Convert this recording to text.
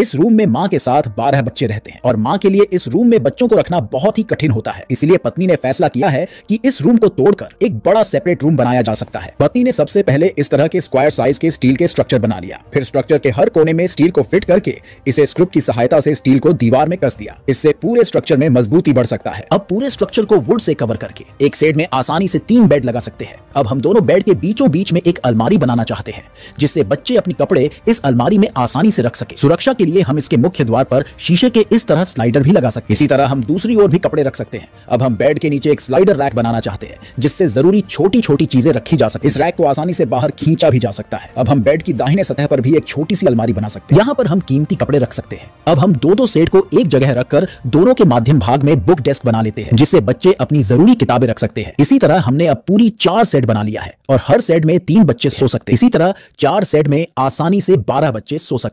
इस रूम में माँ के साथ बारह बच्चे रहते हैं और माँ के लिए इस रूम में बच्चों को रखना बहुत ही कठिन होता है इसलिए पत्नी ने फैसला किया है कि इस रूम को तोड़कर एक बड़ा सेपरेट रूम बनाया जा सकता है पत्नी ने सबसे पहले इस तरह के स्क्वायर साइज के स्टील के स्ट्रक्चर बना लिया फिर स्ट्रक्चर के हर कोने में स्टील को फिट करके इसे स्क्रूप की सहायता से स्टील को दीवार में कस दिया इससे पूरे स्ट्रक्चर में मजबूती बढ़ सकता है अब पूरे स्ट्रक्चर को वुड से कवर करके एक सेड में आसानी से तीन बेड लगा सकते हैं अब हम दोनों बेड के बीचों बीच में एक अलमारी बनाना चाहते हैं जिससे बच्चे अपने कपड़े इस अलमारी में आसानी से रख सके सुरक्षा के लिए हम इसके मुख्य द्वार पर शीशे के इस तरह स्लाइडर भी लगा सकते हैं इसी तरह हम दूसरी ओर भी कपड़े रख सकते हैं अब हम बेड के नीचे एक स्लाइडर रैक बनाना चाहते हैं जिससे जरूरी छोटी छोटी चीजें रखी जा सकती इस रैक को आसानी से बाहर खींचा भी जा सकता है अब हम बेड की दाहिने सतह पर भी एक छोटी सी अलमारी बना सकते हैं यहाँ पर हम कीमती कपड़े रख सकते हैं अब हम दो दो सेट को एक जगह रखकर दोनों के माध्यम भाग में बुक डेस्क बना लेते हैं जिससे बच्चे अपनी जरूरी किताबें रख सकते हैं इसी तरह हमने अब पूरी चार सेट बना लिया है और हर सेट में तीन बच्चे सो सकते हैं इसी तरह चार सेट में आसानी से बारह बच्चे सो सकते